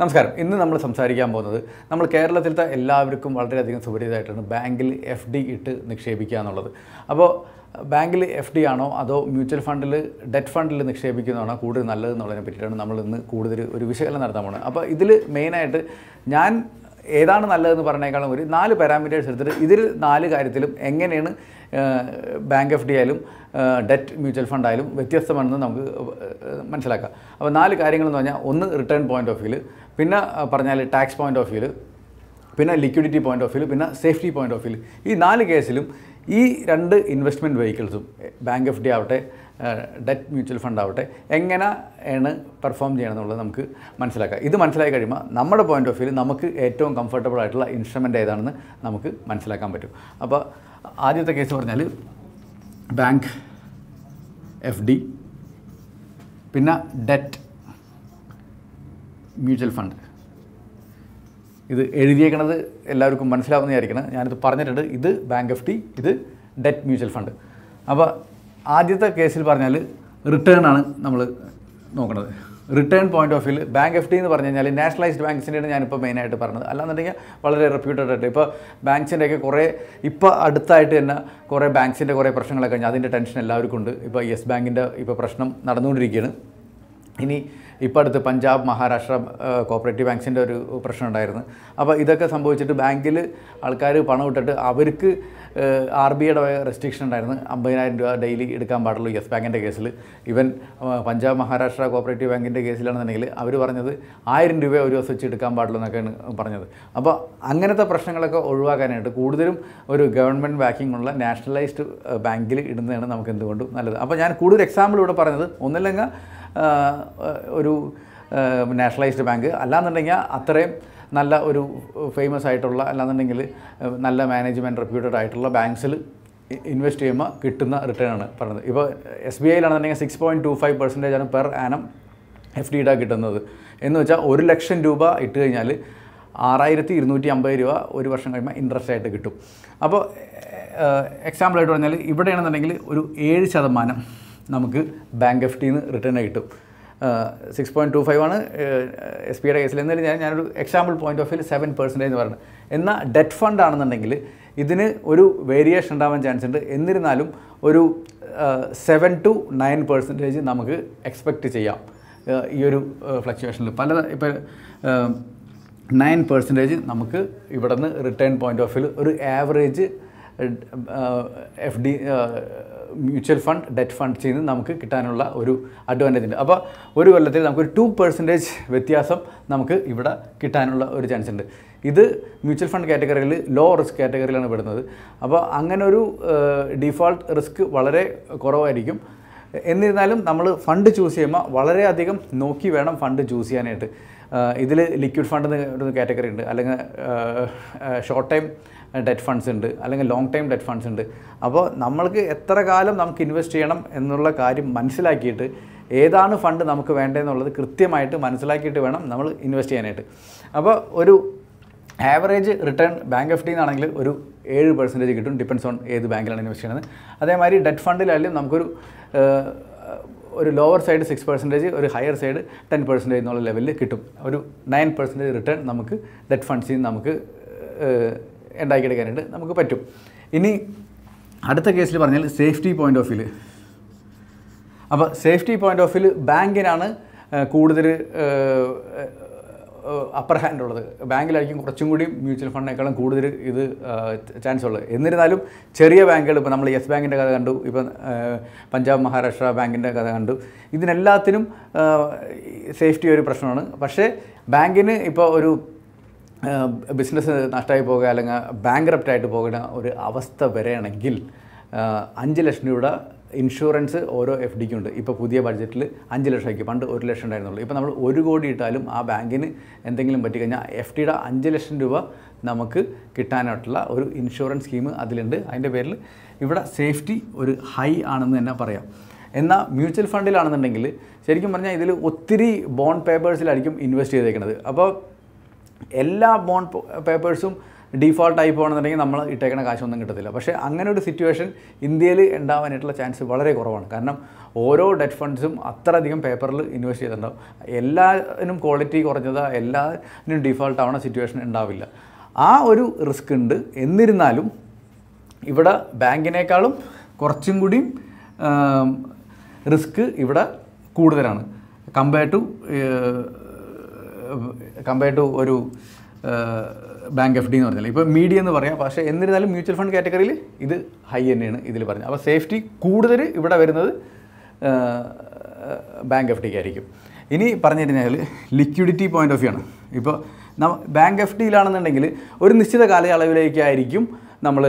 നമസ്കാരം ഇന്ന് നമ്മൾ സംസാരിക്കാൻ പോകുന്നത് നമ്മൾ കേരളത്തിലത്തെ എല്ലാവർക്കും വളരെയധികം സുപരിതമായിട്ടാണ് ബാങ്കിൽ എഫ് ഡി ഇട്ട് നിക്ഷേപിക്കുക എന്നുള്ളത് അപ്പോൾ ബാങ്കിൽ എഫ് ഡി ആണോ അതോ മ്യൂച്വൽ ഫണ്ടിൽ ഡെറ്റ് ഫണ്ടിൽ നിക്ഷേപിക്കുന്നതാണോ കൂടുതൽ നല്ലതെന്നുള്ളതിനെ പറ്റിയിട്ടാണ് നമ്മൾ ഇന്ന് കൂടുതൽ ഒരു വിശകലനം നടത്താൻ പോകുന്നത് അപ്പോൾ ഇതിൽ മെയിനായിട്ട് ഞാൻ ഏതാണ് നല്ലതെന്ന് പറഞ്ഞേക്കാളും ഒരു നാല് പാരാമീറ്റേഴ്സ് എടുത്തിട്ട് ഇതിൽ നാല് കാര്യത്തിലും എങ്ങനെയാണ് ബാങ്ക് എഫ് ഡി ആയാലും ഡെറ്റ് മ്യൂച്വൽ ഫണ്ട് ആയാലും വ്യത്യസ്തമാണെന്ന് നമുക്ക് മനസ്സിലാക്കാം അപ്പോൾ നാല് കാര്യങ്ങളെന്ന് പറഞ്ഞാൽ ഒന്ന് റിട്ടേൺ പോയിൻ്റ് ഓഫ് വ്യൂവിൽ പിന്നെ പറഞ്ഞാൽ ടാക്സ് പോയിൻ്റ് ഓഫ് വ്യൂവിൽ പിന്നെ ലിക്വിഡിറ്റി പോയിൻ്റ് ഓഫ് വ്യൂ പിന്നെ സേഫ്റ്റി പോയിൻ്റ് ഓഫ് വ്യൂ ഈ നാല് കേസിലും ഈ രണ്ട് ഇൻവെസ്റ്റ്മെൻറ്റ് വെഹിക്കിൾസും ബാങ്ക് എഫ് ഡി ആവട്ടെ ഡെറ്റ് മ്യൂച്വൽ ഫണ്ട് ആവട്ടെ എങ്ങനെയാണ് പെർഫോം ചെയ്യണമെന്നുള്ളത് നമുക്ക് മനസ്സിലാക്കാം ഇത് മനസ്സിലാക്കി കഴിയുമ്പോൾ നമ്മുടെ പോയിൻ്റ് ഓഫ് വ്യൂവിൽ നമുക്ക് ഏറ്റവും കംഫർട്ടബിൾ ആയിട്ടുള്ള ഇൻസ്ട്രുമെൻ്റ് ഏതാണെന്ന് നമുക്ക് മനസ്സിലാക്കാൻ പറ്റും അപ്പോൾ ആദ്യത്തെ കേസ് പറഞ്ഞാൽ ബാങ്ക് എഫ് ഡി പിന്നെ ഡെറ്റ് മ്യൂച്വൽ ഫണ്ട് ഇത് എഴുതിയേക്കണത് എല്ലാവർക്കും മനസ്സിലാവുന്നതായിരിക്കണം ഞാനിത് പറഞ്ഞിട്ടുണ്ട് ഇത് ബാങ്ക് എഫ് ഡി ഇത് ഡെറ്റ് മ്യൂച്വൽ ഫണ്ട് അപ്പോൾ ആദ്യത്തെ കേസിൽ പറഞ്ഞാൽ റിട്ടേൺ ആണ് നമ്മൾ നോക്കുന്നത് return point of view bank F D എന്ന് പറഞ്ഞു കഴിഞ്ഞാൽ നാഷണലൈസ്ഡ് ബാങ്ക്സിൻ്റെയാണ് ഞാനിപ്പോൾ മെയിനായിട്ട് പറഞ്ഞത് അല്ലാന്നുണ്ടെങ്കിൽ വളരെ റെപ്യൂട്ടഡ് ആയിട്ട് ഇപ്പോൾ ബാങ്ക്സിൻ്റെയൊക്കെ കുറേ ഇപ്പോൾ അടുത്തായിട്ട് തന്നെ കുറേ ബാങ്ക്സിൻ്റെ കുറേ പ്രശ്നങ്ങളൊക്കെ കഴിഞ്ഞാൽ അതിൻ്റെ ടെൻഷൻ എല്ലാവർക്കും ഉണ്ട് ഇപ്പോൾ യെസ് ബാങ്കിൻ്റെ ഇപ്പോൾ പ്രശ്നം നടന്നുകൊണ്ടിരിക്കുകയാണ് ഇനി ഇപ്പോൾ അടുത്ത് പഞ്ചാബ് മഹാരാഷ്ട്ര കോപ്പറേറ്റീവ് ബാങ്ക്സിൻ്റെ ഒരു പ്രശ്നം ഉണ്ടായിരുന്നു അപ്പോൾ ഇതൊക്കെ സംഭവിച്ചിട്ട് ബാങ്കിൽ ആൾക്കാർ പണം ഇട്ടിട്ട് അവർക്ക് ആർ ബി ഐയുടെ റെസ്ട്രിക്ഷൻ ഉണ്ടായിരുന്നു അമ്പതിനായിരം രൂപ ഡെയിലി എടുക്കാൻ പാടുള്ളൂ യെസ് ബാങ്കിൻ്റെ കേസിൽ ഇവൻ പഞ്ചാബ് മഹാരാഷ്ട്ര കോപ്പറേറ്റീവ് ബാങ്കിൻ്റെ കേസിലാണെന്നുണ്ടെങ്കിൽ അവർ പറഞ്ഞത് ആയിരം രൂപ ഒരു ദിവസം വെച്ച് എടുക്കാൻ പാടുള്ളൂ എന്നൊക്കെയാണ് പറഞ്ഞത് അപ്പോൾ അങ്ങനത്തെ പ്രശ്നങ്ങളൊക്കെ ഒഴിവാക്കാനായിട്ട് കൂടുതലും ഒരു ഗവൺമെൻറ് ബാങ്കിങ് ഉള്ള നാഷണലൈസ്ഡ് ബാങ്കിൽ ഇടുന്നതാണ് നമുക്ക് എന്തുകൊണ്ടും നല്ലത് അപ്പോൾ ഞാൻ കൂടുതൽ എക്സാമ്പിൾ ഇവിടെ പറഞ്ഞത് ഒന്നല്ലെങ്കിൽ ഒരു നാഷണലൈസ്ഡ് ബാങ്ക് അല്ലാന്നുണ്ടെങ്കിൽ അത്രയും നല്ല ഒരു ഫേമസ് ആയിട്ടുള്ള അല്ലാന്നുണ്ടെങ്കിൽ നല്ല മാനേജ്മെൻറ്റ് റെപ്യൂട്ടഡ് ആയിട്ടുള്ള ബാങ്ക്സിൽ ഇൻവെസ്റ്റ് ചെയ്യുമ്പോൾ കിട്ടുന്ന റിട്ടേൺ ആണ് പറയുന്നത് ഇപ്പോൾ എസ് ബി ഐയിലാണെന്നുണ്ടെങ്കിൽ six point two five percentage ആണ് പെർ ആനം എഫ് ഡിയുടെ കിട്ടുന്നത് എന്ന് വെച്ചാൽ ഒരു ലക്ഷം രൂപ ഇട്ട് കഴിഞ്ഞാൽ ആറായിരത്തി ഇരുന്നൂറ്റി അമ്പത് രൂപ ഒരു വർഷം കഴിയുമ്പോൾ ഇൻട്രസ്റ്റ് ആയിട്ട് കിട്ടും അപ്പോൾ എക്സാമ്പിളായിട്ട് പറഞ്ഞാൽ ഇവിടെയാണെന്നുണ്ടെങ്കിൽ ഒരു ഏഴ് ശതമാനം നമുക്ക് ബാങ്ക് എഫ് ടിന്ന് റിട്ടേൺ കിട്ടും സിക്സ് പോയിൻറ്റ് ടു ഫൈവ് ആണ് എസ് പിയുടെ കേസിൽ എന്നാലും ഞാൻ ഞാനൊരു example point of view seven percentage എന്ന് പറയുന്നത് എന്നാൽ ഡെറ്റ് ഫണ്ട് ആണെന്നുണ്ടെങ്കിൽ ഇതിന് ഒരു വേരിയേഷൻ ഉണ്ടാവാൻ ചാൻസ് ഉണ്ട് എന്നിരുന്നാലും ഒരു സെവൻ ടു നയൻ പെർസെൻറ്റേജ് നമുക്ക് എക്സ്പെക്റ്റ് ചെയ്യാം ഈ ഒരു ഫ്ലക്ച്വേഷനിൽ പല ഇപ്പം നയൻ പെർസെൻറ്റേജ് നമുക്ക് ഇവിടെ നിന്ന് റിട്ടേൺ പോയിൻ്റ് ഓഫ് വ്യൂ ഒരു average F D mutual fund debt fund നിന്ന് നമുക്ക് കിട്ടാനുള്ള ഒരു അഡ്വാൻറ്റേജ് ഉണ്ട് അപ്പോൾ ഒരു കൊല്ലത്തിൽ നമുക്കൊരു ടു പെർസെൻറ്റേജ് വ്യത്യാസം നമുക്ക് ഇവിടെ കിട്ടാനുള്ള ഒരു ചാൻസ് ഉണ്ട് ഇത് മ്യൂച്വൽ ഫണ്ട് കാറ്റഗറിയിൽ ലോ റിസ്ക് കാറ്റഗറിയിലാണ് പെടുന്നത് അപ്പോൾ അങ്ങനൊരു ഡിഫോൾട്ട് റിസ്ക് വളരെ കുറവായിരിക്കും എന്നിരുന്നാലും നമ്മൾ ഫണ്ട് ചൂസ് ചെയ്യുമ്പോൾ വളരെയധികം നോക്കി വേണം ഫണ്ട് ചൂസ് ചെയ്യാനായിട്ട് ഇതിൽ ലിക്വിഡ് ഫണ്ട് എന്ന് കാറ്റഗറി ഉണ്ട് അല്ലെങ്കിൽ ഷോർട്ട് ടൈം ഡെറ്റ് ഫണ്ട്സ് ഉണ്ട് അല്ലെങ്കിൽ ലോങ് ടൈം ഡെറ്റ് ഫണ്ട്സ് ഉണ്ട് അപ്പോൾ നമ്മൾക്ക് എത്ര കാലം നമുക്ക് ഇൻവെസ്റ്റ് ചെയ്യണം എന്നുള്ള കാര്യം മനസ്സിലാക്കിയിട്ട് ഏതാണ് ഫണ്ട് നമുക്ക് വേണ്ടതെന്നുള്ളത് കൃത്യമായിട്ട് മനസ്സിലാക്കിയിട്ട് വേണം നമ്മൾ ഇൻവെസ്റ്റ് ചെയ്യാനായിട്ട് അപ്പോൾ ഒരു ആവറേജ് റിട്ടേൺ ബാങ്ക് എഫ് ഡിന്നാണെങ്കിൽ ഒരു ഏഴ് പെർസെൻറ്റേജ് കിട്ടും ഡിപ്പെൻസ് ഓൺ ഏത് ബാങ്കിലാണ് ഇൻവെസ്റ്റ് ചെയ്യുന്നത് അതേമാതിരി ഡെറ്റ് ഫണ്ടിലായാലും നമുക്കൊരു ഒരു ലോവർ സൈഡ് സിക്സ് പെർസെൻറ്റേജ് ഒരു ഹയർ സൈഡ് ടെൻ പെർസെൻറ്റേജ് എന്നുള്ള ലെവലിൽ കിട്ടും ഒരു നയൻ പെർസെൻറ്റേജ് റിട്ടേൺ നമുക്ക് ഡെറ്റ് ഫണ്ട്സിൽ നിന്ന് നമുക്ക് ഉണ്ടാക്കിയെടുക്കാനായിട്ട് നമുക്ക് പറ്റും ഇനി അടുത്ത കേസിൽ പറഞ്ഞാൽ സേഫ്റ്റി പോയിൻ്റ് ഓഫ് വ്യൂ അപ്പോൾ സേഫ്റ്റി പോയിൻ്റ് ഓഫ് വ്യൂ ബാങ്കിനാണ് കൂടുതൽ അപ്പർ ഹാൻഡ് ഉള്ളത് ബാങ്കിലായിരിക്കും കുറച്ചും കൂടി മ്യൂച്വൽ ഫണ്ടിനേക്കാളും കൂടുതൽ ഇത് ചാൻസ് ഉള്ളത് എന്നിരുന്നാലും ചെറിയ ബാങ്കുകൾ ഇപ്പോൾ നമ്മൾ യെസ് ബാങ്കിൻ്റെ കഥ കണ്ടു ഇപ്പം പഞ്ചാബ് മഹാരാഷ്ട്ര ബാങ്കിൻ്റെ കഥ കണ്ടു ഇതിനെല്ലാത്തിനും സേഫ്റ്റി ഒരു പ്രശ്നമാണ് പക്ഷേ ബാങ്കിന് ഇപ്പോൾ ഒരു ബിസിനസ് നഷ്ടമായി പോകുക അല്ലെങ്കിൽ ബാങ്ക് ആയിട്ട് പോകുന്ന ഒരു അവസ്ഥ വരെയാണെങ്കിൽ അഞ്ച് ലക്ഷം രൂപയുടെ ഇൻഷുറൻസ് ഓരോ എഫ് ഉണ്ട് ഇപ്പോൾ പുതിയ ബഡ്ജറ്റിൽ അഞ്ച് ലക്ഷമായിരിക്കും പണ്ട് ഒരു ലക്ഷം ഉണ്ടായിരുന്നുള്ളൂ ഇപ്പോൾ നമ്മൾ ഒരു കോടി ഇട്ടാലും ആ ബാങ്കിന് എന്തെങ്കിലും പറ്റിക്കഴിഞ്ഞാൽ എഫ് ഡിയുടെ അഞ്ച് ലക്ഷം രൂപ നമുക്ക് കിട്ടാനായിട്ടുള്ള ഒരു ഇൻഷുറൻസ് സ്കീം അതിലുണ്ട് അതിൻ്റെ പേരിൽ ഇവിടെ സേഫ്റ്റി ഒരു ഹൈ ആണെന്ന് തന്നെ പറയാം എന്നാൽ മ്യൂച്വൽ ഫണ്ടിലാണെന്നുണ്ടെങ്കിൽ ശരിക്കും പറഞ്ഞാൽ ഇതിൽ ഒത്തിരി ബോൺ പേപ്പേഴ്സിലായിരിക്കും ഇൻവെസ്റ്റ് ചെയ്തേക്കുന്നത് അപ്പോൾ എല്ലാ ബോൺ പേപ്പേഴ്സും ഡീഫോൾട്ട് ആയി പോകണമെന്നുണ്ടെങ്കിൽ നമ്മൾ ഇട്ടേക്കുന്ന കാശൊന്നും കിട്ടത്തില്ല പക്ഷേ അങ്ങനെ ഒരു സിറ്റുവേഷൻ ഇന്ത്യയിൽ ഉണ്ടാവാനായിട്ടുള്ള ചാൻസ് വളരെ കുറവാണ് കാരണം ഓരോ ഡെറ്റ് ഫണ്ട്സും അത്രയധികം പേപ്പറിൽ ഇൻവെസ്റ്റ് ചെയ്തിട്ടുണ്ടാവും എല്ലാത്തിനും ക്വാളിറ്റി കുറഞ്ഞത് എല്ലാത്തിനും ഡീഫോൾട്ട് ആവുന്ന സിറ്റുവേഷൻ ഉണ്ടാവില്ല ആ ഒരു റിസ്ക് ഉണ്ട് എന്നിരുന്നാലും ഇവിടെ ബാങ്കിനേക്കാളും കുറച്ചും കൂടി റിസ്ക് ഇവിടെ കൂടുതലാണ് കമ്പയർ ടു കമ്പയർ ടു ഒരു ബാങ്ക് എഫ് ഡി എന്ന് പറഞ്ഞാൽ ഇപ്പോൾ മീഡിയ എന്ന് പറയാം പക്ഷേ എന്നിരുന്നാലും മ്യൂച്വൽ ഫണ്ട് കാറ്റഗറിയിൽ ഇത് ഹൈ തന്നെയാണ് ഇതിൽ പറഞ്ഞത് അപ്പോൾ സേഫ്റ്റി കൂടുതൽ ഇവിടെ വരുന്നത് ബാങ്ക് എഫ് ഡിക്കായിരിക്കും ഇനി പറഞ്ഞു കഴിഞ്ഞാൽ ലിക്വിഡിറ്റി പോയിൻ്റ് ഓഫ് വ്യൂ ആണ് ഇപ്പോൾ ബാങ്ക് എഫ് ഡിയിലാണെന്നുണ്ടെങ്കിൽ ഒരു നിശ്ചിത കാലയളവിലേക്കായിരിക്കും നമ്മൾ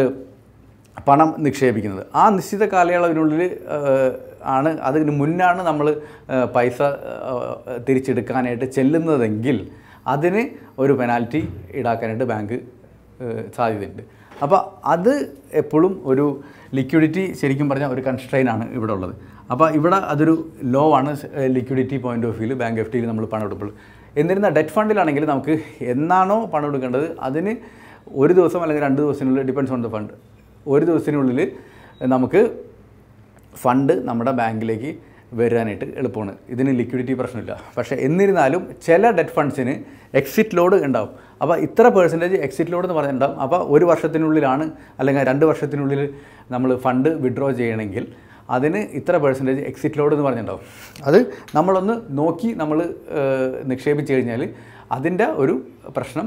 പണം നിക്ഷേപിക്കുന്നത് ആ നിശ്ചിത കാലയളവിനുള്ളിൽ ആണ് അതിന് മുന്നാണ് നമ്മൾ പൈസ തിരിച്ചെടുക്കാനായിട്ട് ചെല്ലുന്നതെങ്കിൽ അതിന് ഒരു പെനാൽറ്റി ഈടാക്കാനായിട്ട് ബാങ്ക് സാധ്യതയുണ്ട് അപ്പോൾ അത് എപ്പോഴും ഒരു ലിക്വിഡിറ്റി ശരിക്കും പറഞ്ഞാൽ ഒരു കൺസ്ട്രെയിൻ ആണ് ഇവിടെ ഉള്ളത് അപ്പോൾ ഇവിടെ അതൊരു ലോ ആണ് ലിക്വിഡിറ്റി പോയിൻ്റ് ഓഫ് വ്യൂവിൽ ബാങ്ക് എഫ് ടിയിൽ നമ്മൾ പണം എടുക്കുമ്പോൾ എന്നിരുന്നാൽ ഡെറ്റ് ഫണ്ടിലാണെങ്കിൽ നമുക്ക് എന്നാണോ പണം എടുക്കേണ്ടത് അതിന് ഒരു ദിവസം അല്ലെങ്കിൽ രണ്ട് ദിവസത്തിനുള്ളിൽ ഡിപ്പെൻസ് ഓൺ ദ ഫണ്ട് ഒരു ദിവസത്തിനുള്ളിൽ നമുക്ക് ഫണ്ട് നമ്മുടെ ബാങ്കിലേക്ക് വരാനായിട്ട് എളുപ്പമാണ് ഇതിന് ലിക്വിഡിറ്റി പ്രശ്നമില്ല പക്ഷേ എന്നിരുന്നാലും ചില ഡെറ്റ് ഫണ്ട്സിന് എക്സിറ്റ് ലോഡ് ഉണ്ടാവും അപ്പോൾ ഇത്ര പേഴ്സൻറ്റേജ് എക്സിറ്റ് ലോഡ് എന്ന് പറഞ്ഞിട്ടുണ്ടാവും അപ്പോൾ ഒരു വർഷത്തിനുള്ളിലാണ് അല്ലെങ്കിൽ രണ്ട് വർഷത്തിനുള്ളിൽ നമ്മൾ ഫണ്ട് വിഡ്രോ ചെയ്യണമെങ്കിൽ അതിന് ഇത്ര പേഴ്സൻറ്റേജ് എക്സിറ്റ് ലോഡ് എന്ന് പറഞ്ഞിട്ടുണ്ടാവും അത് നമ്മളൊന്ന് നോക്കി നമ്മൾ നിക്ഷേപിച്ച് കഴിഞ്ഞാൽ അതിൻ്റെ ഒരു പ്രശ്നം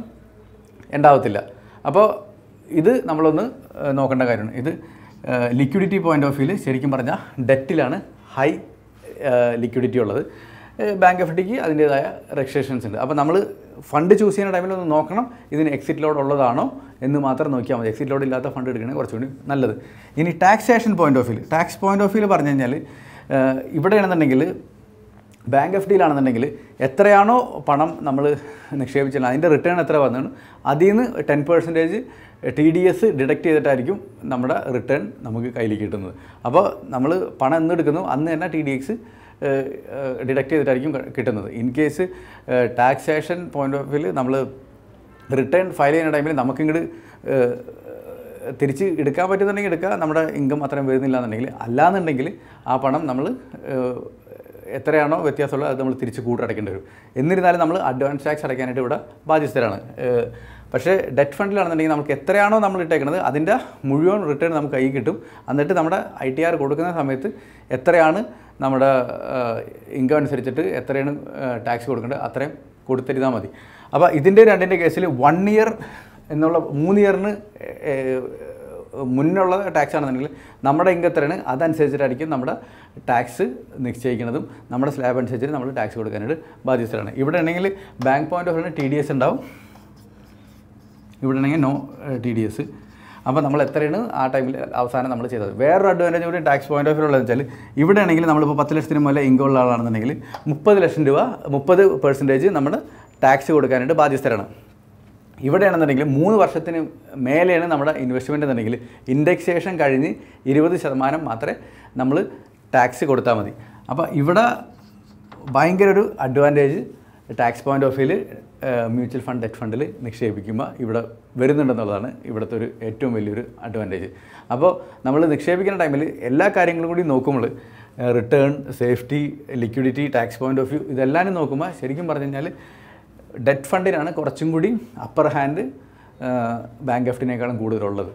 ഉണ്ടാവത്തില്ല അപ്പോൾ ഇത് നമ്മളൊന്ന് നോക്കേണ്ട കാര്യമാണ് ഇത് ലിക്വിഡിറ്റി പോയിൻ്റ് ഓഫ് വ്യൂവിൽ ശരിക്കും പറഞ്ഞാൽ ഡെറ്റിലാണ് ഹൈ ലിക്വിഡിറ്റി ഉള്ളത് ബാങ്ക് എഫ് ഡിക്ക് അതിൻ്റേതായ റെക്സേഷൻസ് ഉണ്ട് അപ്പോൾ നമ്മൾ ഫണ്ട് ചൂസ് ചെയ്യുന്ന ടൈമിൽ ഒന്ന് നോക്കണം ഇതിന് എക്സിറ്റ് ലോഡ് ഉള്ളതാണോ എന്ന് മാത്രം നോക്കിയാൽ മതി എക്സിറ്റ് ലോഡ് ഇല്ലാത്ത ഫണ്ട് എടുക്കണേ കുറച്ചുകൂടി നല്ലത് ഇനി taxation point of view tax point of view പറഞ്ഞു കഴിഞ്ഞാൽ ഇവിടെയാണെന്നുണ്ടെങ്കിൽ ബാങ്ക് എഫ് ഡിയിലാണെന്നുണ്ടെങ്കിൽ എത്രയാണോ പണം നമ്മൾ നിക്ഷേപിച്ചാൽ അതിൻ്റെ റിട്ടേൺ എത്ര വന്നു അതിൽ നിന്ന് ten percentage T D S deduct ചെയ്തിട്ടായിരിക്കും നമ്മുടെ റിട്ടേൺ നമുക്ക് കയ്യിൽ കിട്ടുന്നത് അപ്പോൾ നമ്മൾ പണം എന്ന് എടുക്കുന്നു അന്ന് തന്നെ ടി ഡി എക്സ് ഡിഡക്റ്റ് ചെയ്തിട്ടായിരിക്കും കിട്ടുന്നത് in case taxation point of view നമ്മൾ റിട്ടേൺ ഫയൽ ചെയ്യുന്ന ടൈമിൽ നമുക്കിങ്ങോട്ട് തിരിച്ച് എടുക്കാൻ പറ്റുന്നുണ്ടെങ്കിൽ എടുക്കുക നമ്മുടെ ഇൻകം അത്രയും വരുന്നില്ല എന്നുണ്ടെങ്കിൽ അല്ലാന്നുണ്ടെങ്കിൽ ആ പണം നമ്മൾ എത്രയാണോ വ്യത്യാസമുള്ളത് അത് നമ്മൾ തിരിച്ച് കൂട്ടടയ്ക്കേണ്ടി വരും എന്നിരുന്നാലും നമ്മൾ അഡ്വാൻസ് ടാക്സ് അടയ്ക്കാനായിട്ട് ഇവിടെ ബാധ്യസ്ഥരാണ് പക്ഷേ ഡെറ്റ് ഫണ്ടിലാണെന്നുണ്ടെങ്കിൽ നമുക്ക് എത്രയാണോ നമ്മൾ ഇട്ടേക്കുന്നത് അതിൻ്റെ മുഴുവൻ റിട്ടേൺ നമുക്ക് കൈ കിട്ടും എന്നിട്ട് നമ്മുടെ ഐ ടി ആർ കൊടുക്കുന്ന സമയത്ത് എത്രയാണ് നമ്മുടെ ഇൻകം അനുസരിച്ചിട്ട് എത്രയാണ് ടാക്സ് കൊടുക്കേണ്ടത് അത്രയും കൊടുത്തിരുന്നാൽ മതി അപ്പോൾ ഇതിൻ്റെ രണ്ടിൻ്റെ കേസിൽ വൺ ഇയർ എന്നുള്ള മൂന്ന് ഇയറിന് മുന്നുള്ള ടാക്സ് ആണെന്നുണ്ടെങ്കിൽ നമ്മുടെ ഇൻകത്രയാണ് അതനുസരിച്ചിട്ടായിരിക്കും നമ്മുടെ ടാക്സ് നിശ്ചയിക്കുന്നതും നമ്മുടെ സ്ലാബ് അനുസരിച്ച് നമ്മൾ ടാക്സ് കൊടുക്കാനായിട്ട് ബാധ്യസ്ഥരാണ് ഇവിടെ ആണെങ്കിൽ bank point of T D S ഉണ്ടാവും ഇവിടെ ആണെങ്കിൽ നോ ടി ഡി എസ് അപ്പോൾ നമ്മൾ എത്രയാണ് ആ ടൈമിൽ അവസാനം നമ്മൾ ചെയ്തത് വേറൊരു അഡ്വാൻറ്റേജ് കൂടി ടാക്സ് പോയിന്റ് ഓഫ് ഉള്ളതെന്ന് വെച്ചാൽ ഇവിടെ ആണെങ്കിൽ നമ്മളിപ്പോൾ പത്ത് ലക്ഷത്തിന് മുതലെ ഇൻകം ഉള്ള ആളാണെന്നുണ്ടെങ്കിൽ മുപ്പത് ലക്ഷം രൂപ മുപ്പത് പെർസെൻറ്റേജ് നമ്മൾ ടാക്സ് കൊടുക്കാനായിട്ട് ബാധ്യസ്ഥരാണ് ഇവിടെയാണെന്നുണ്ടെങ്കിൽ മൂന്ന് വർഷത്തിന് മേലെയാണ് നമ്മുടെ ഇൻവെസ്റ്റ്മെൻ്റ് എന്നുണ്ടെങ്കിൽ ഇൻഡെക്സേഷൻ കഴിഞ്ഞ് ഇരുപത് ശതമാനം മാത്രമേ നമ്മൾ ടാക്സ് കൊടുത്താൽ മതി അപ്പോൾ ഇവിടെ ഭയങ്കര ഒരു അഡ്വാൻറ്റേജ് ടാക്സ് പോയിൻ്റ് ഓഫ് വ്യൂൽ മ്യൂച്വൽ ഫണ്ട് ഡെറ്റ് ഫണ്ടിൽ നിക്ഷേപിക്കുമ്പോൾ ഇവിടെ വരുന്നുണ്ടെന്നുള്ളതാണ് ഇവിടുത്തെ ഒരു ഏറ്റവും വലിയൊരു അഡ്വാൻറ്റേജ് അപ്പോൾ നമ്മൾ നിക്ഷേപിക്കുന്ന ടൈമിൽ എല്ലാ കാര്യങ്ങളും കൂടി നോക്കുമ്പോൾ return safety liquidity tax point of view ഇതെല്ലാം നോക്കുമ്പോൾ ശരിക്കും പറഞ്ഞു കഴിഞ്ഞാൽ ഡെറ്റ് ഫണ്ടിനാണ് കുറച്ചും കൂടി അപ്പർ ഹാൻഡ് ബാങ്ക് എഫ്റ്റിനേക്കാളും കൂടുതലുള്ളത്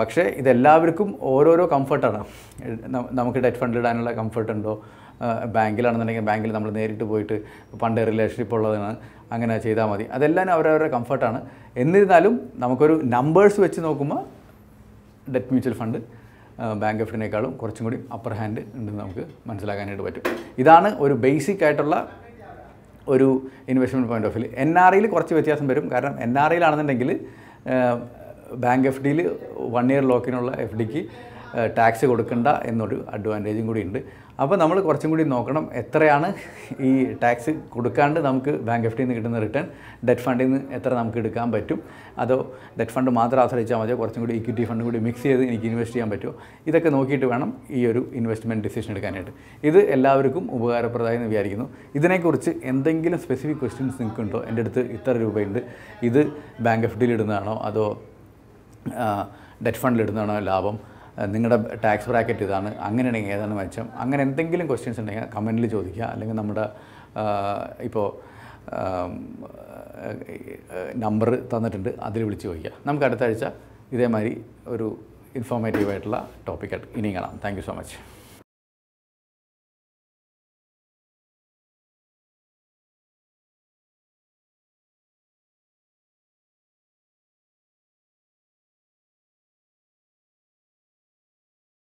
പക്ഷേ ഇതെല്ലാവർക്കും ഓരോരോ കംഫർട്ടാണ് നമുക്ക് ഡെറ്റ് ഫണ്ട് ഇടാനുള്ള കംഫർട്ട് ഉണ്ടോ ബാങ്കിലാണെന്നുണ്ടെങ്കിൽ ബാങ്കിൽ നമ്മൾ നേരിട്ട് പോയിട്ട് പണ്ട് റിലേഷൻഷിപ്പ് ഉള്ളതാണ് അങ്ങനെ ചെയ്താൽ മതി അതെല്ലാം അവരവരുടെ കംഫർട്ടാണ് എന്നിരുന്നാലും നമുക്കൊരു നമ്പേഴ്സ് വെച്ച് നോക്കുമ്പോൾ ഡെറ്റ് മ്യൂച്വൽ ഫണ്ട് ബാങ്ക് എഫ്റ്റിനേക്കാളും കുറച്ചും കൂടി അപ്പർ ഹാൻഡ് ഉണ്ടെന്ന് നമുക്ക് മനസ്സിലാക്കാനായിട്ട് പറ്റും ഇതാണ് ഒരു ബേസിക് ആയിട്ടുള്ള ഒരു investment point of view N R ഐയിൽ കുറച്ച് വ്യത്യാസം വരും കാരണം എൻ ആർ ഐയിലാണെന്നുണ്ടെങ്കിൽ ബാങ്ക് എഫ് ഡിയിൽ വൺ ഇയർ ലോക്കിനുള്ള എഫ് ഡിക്ക് ടാക്സ് കൊടുക്കണ്ട എന്നൊരു അഡ്വാൻറ്റേജും കൂടി ഉണ്ട് അപ്പോൾ നമ്മൾ കുറച്ചും കൂടി നോക്കണം എത്രയാണ് ഈ ടാക്സ് കൊടുക്കാണ്ട് നമുക്ക് ബാങ്ക് എഫ് ഡിയിൽ നിന്ന് കിട്ടുന്ന റിട്ടേൺ ഡെറ്റ് ഫണ്ടിൽ നിന്ന് എത്ര നമുക്ക് എടുക്കാൻ പറ്റും അതോ ഡെറ്റ് ഫണ്ട് മാത്രം ആശ്രയിച്ചാൽ മതിയോ കുറച്ചും കൂടി ഇക്വിറ്റി ഫണ്ടും കൂടി മിക്സ് ചെയ്ത് എനിക്ക് ഇൻവെസ്റ്റ് ചെയ്യാൻ പറ്റുമോ ഇതൊക്കെ നോക്കിയിട്ട് വേണം ഈ ഒരു ഇൻവെസ്റ്റ്മെൻറ്റ് ഡിസിഷൻ എടുക്കാനായിട്ട് ഇത് എല്ലാവർക്കും ഉപകാരപ്രദമായി എന്ന് വിചാരിക്കുന്നു ഇതിനെക്കുറിച്ച് എന്തെങ്കിലും സ്പെസിഫിക് ക്വസ്റ്റ്യൻസ് നിങ്ങൾക്കുണ്ടോ എൻ്റെ അടുത്ത് ഇത്ര രൂപയുണ്ട് ഇത് ബാങ്ക് എഫ് ഡിയിൽ ഇടുന്നതാണോ അതോ ഡെറ്റ് ഫണ്ടിൽ ഇടുന്നതാണോ ലാഭം നിങ്ങളുടെ ടാക്സ് ബ്രാക്കറ്റ് ഇതാണ് അങ്ങനെയാണെങ്കിൽ ഏതാണ് മെച്ചം അങ്ങനെ എന്തെങ്കിലും ക്വസ്റ്റ്യൻസ് ഉണ്ടെങ്കിൽ കമൻറ്റിൽ ചോദിക്കുക അല്ലെങ്കിൽ നമ്മുടെ ഇപ്പോൾ നമ്പർ തന്നിട്ടുണ്ട് അതിൽ വിളിച്ച് ചോദിക്കുക നമുക്ക് അടുത്ത ആഴ്ച ഇതേമാതിരി ഒരു ഇൻഫോർമേറ്റീവ് ആയിട്ടുള്ള ടോപ്പിക്കായിട്ട് ഇനിയും കാണാം താങ്ക് സോ മച്ച്